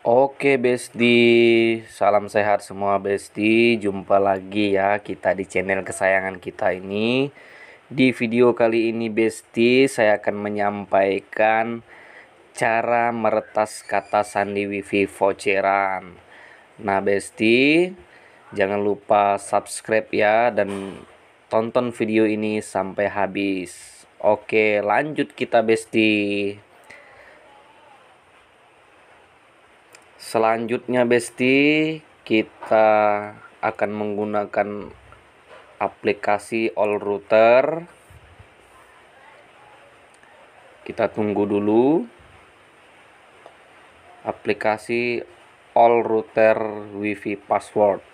Oke Besti, salam sehat semua Besti. Jumpa lagi ya kita di channel kesayangan kita ini. Di video kali ini Besti, saya akan menyampaikan cara meretas kata sandi wifi voucheran. Nah Besti, jangan lupa subscribe ya dan tonton video ini sampai habis. Oke, lanjut kita Besti. Selanjutnya Besti, kita akan menggunakan aplikasi All Router. Kita tunggu dulu. Aplikasi All Router WiFi Password.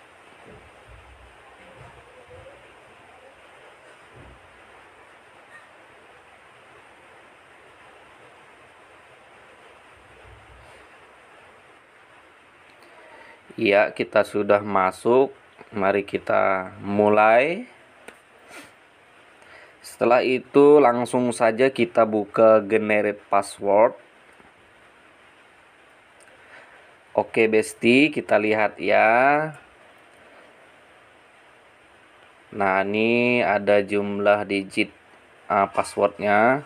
Ya, kita sudah masuk. Mari kita mulai. Setelah itu langsung saja kita buka generate password. Oke, Besti, kita lihat ya. Nah, ini ada jumlah digit uh, passwordnya.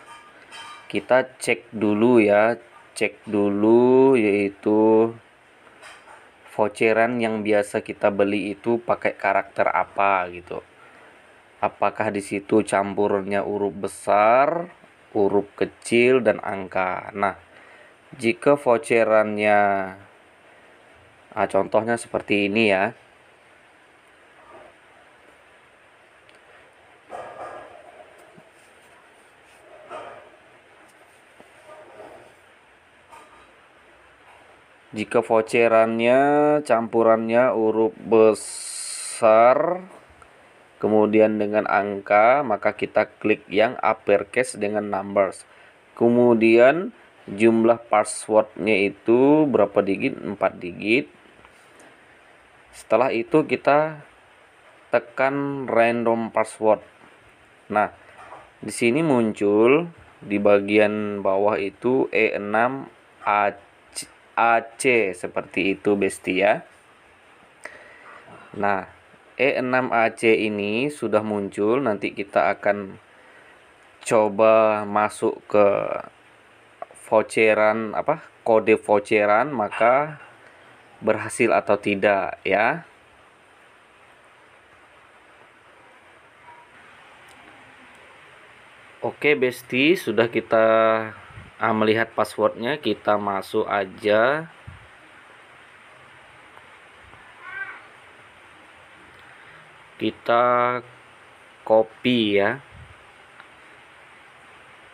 Kita cek dulu ya, cek dulu yaitu voucheran yang biasa kita beli itu pakai karakter apa gitu. Apakah di situ campurnya huruf besar, huruf kecil dan angka. Nah, jika voucherannya ah, contohnya seperti ini ya. Jika vocerannya campurannya huruf besar kemudian dengan angka, maka kita klik yang uppercase dengan numbers. Kemudian jumlah passwordnya itu berapa digit? 4 digit. Setelah itu kita tekan random password. Nah, di sini muncul di bagian bawah itu E6 AC AC seperti itu bestia. Nah, E6AC ini sudah muncul, nanti kita akan coba masuk ke voucheran apa? kode voucheran maka berhasil atau tidak ya. Oke, Besti, sudah kita uh, melihat passwordnya kita masuk aja kita copy ya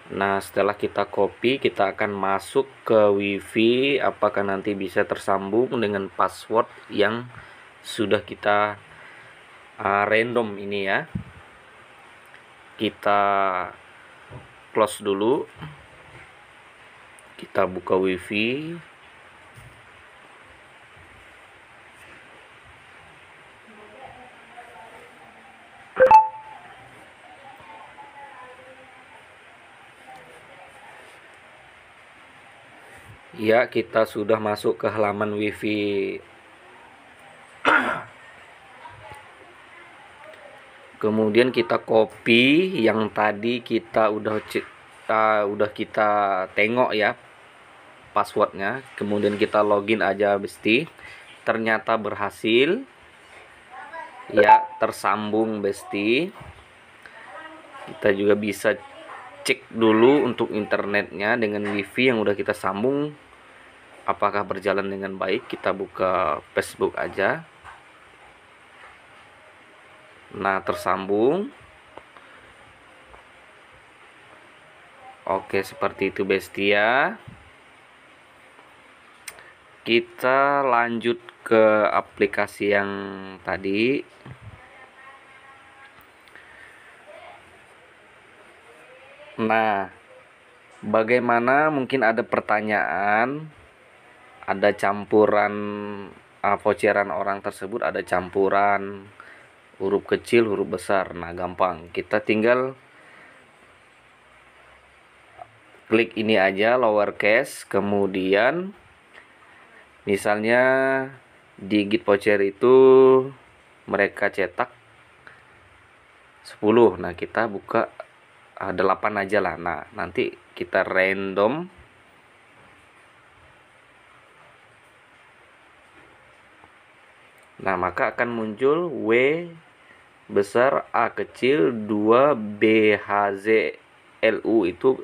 Nah setelah kita copy kita akan masuk ke wifi apakah nanti bisa tersambung dengan password yang sudah kita uh, random ini ya kita close dulu kita buka wifi Ya, kita sudah masuk ke halaman WiFi. Kemudian kita copy yang tadi kita udah uh, udah kita tengok ya passwordnya kemudian kita login aja besti ternyata berhasil ya tersambung besti kita juga bisa cek dulu untuk internetnya dengan wifi yang udah kita sambung apakah berjalan dengan baik kita buka Facebook aja nah tersambung Oke, seperti itu Bestia kita lanjut ke aplikasi yang tadi nah bagaimana mungkin ada pertanyaan ada campuran ah, voucheran orang tersebut ada campuran huruf kecil huruf besar nah gampang kita tinggal klik ini aja lowercase kemudian Misalnya di git voucher itu mereka cetak 10. Nah, kita buka 8 eh, aja lah. Nah, nanti kita random Nah, maka akan muncul W besar A kecil 2 BHZ LU itu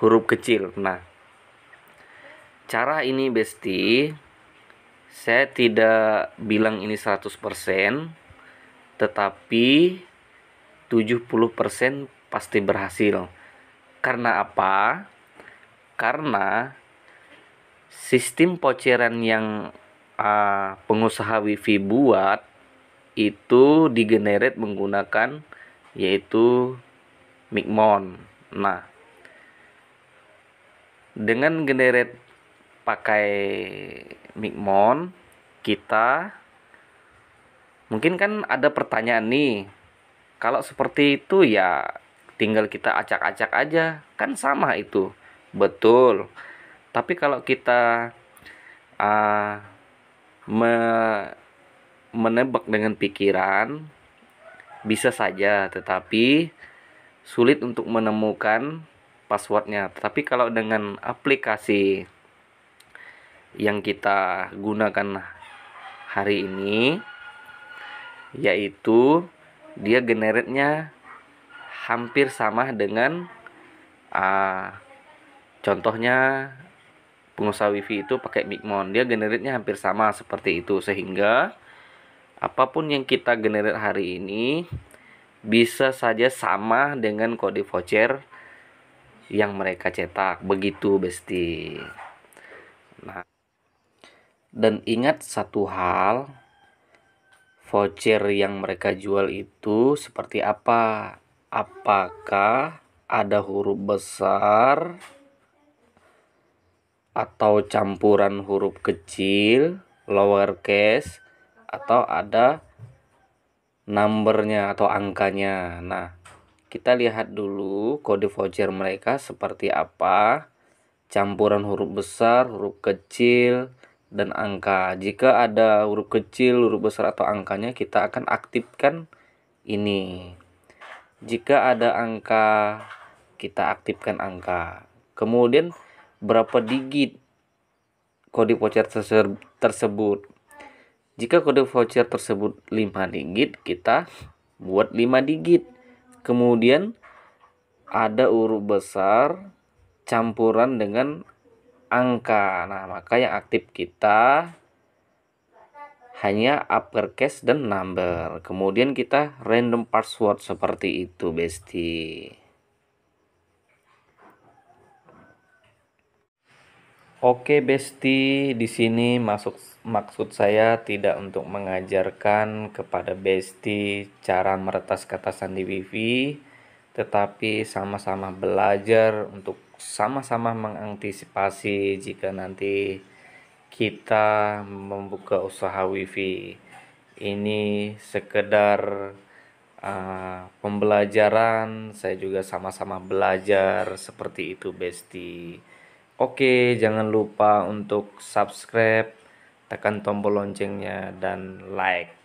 huruf kecil. Nah, cara ini Besti saya tidak bilang ini 100% tetapi 70% pasti berhasil karena apa? karena sistem poceran yang uh, pengusaha wifi buat itu digenerate menggunakan yaitu Micmon. Nah, dengan generate pakai mic micmon kita mungkin kan ada pertanyaan nih kalau seperti itu ya tinggal kita acak-acak aja kan sama itu betul tapi kalau kita uh, me menebak dengan pikiran bisa saja tetapi sulit untuk menemukan passwordnya. tapi kalau dengan aplikasi yang kita gunakan hari ini yaitu dia generate-nya hampir sama dengan uh, contohnya pengusaha wifi itu pakai Bigmon dia generate-nya hampir sama seperti itu sehingga apapun yang kita generate hari ini bisa saja sama dengan kode voucher yang mereka cetak begitu besti nah dan ingat satu hal, voucher yang mereka jual itu seperti apa? Apakah ada huruf besar atau campuran huruf kecil, lowercase atau ada numbernya atau angkanya. Nah, kita lihat dulu kode voucher mereka seperti apa. Campuran huruf besar, huruf kecil, dan angka. Jika ada huruf kecil, huruf besar atau angkanya kita akan aktifkan ini. Jika ada angka, kita aktifkan angka. Kemudian berapa digit kode voucher tersebut. Jika kode voucher tersebut 5 digit, kita buat 5 digit. Kemudian ada huruf besar campuran dengan angka. Nah, maka yang aktif kita hanya uppercase dan number. Kemudian kita random password seperti itu, Besti. Oke Besti, di sini masuk maksud saya tidak untuk mengajarkan kepada Besti cara meretas kata sandi wifi, tetapi sama-sama belajar untuk sama-sama mengantisipasi jika nanti kita membuka usaha wifi ini sekedar uh, pembelajaran saya juga sama-sama belajar seperti itu besti oke jangan lupa untuk subscribe tekan tombol loncengnya dan like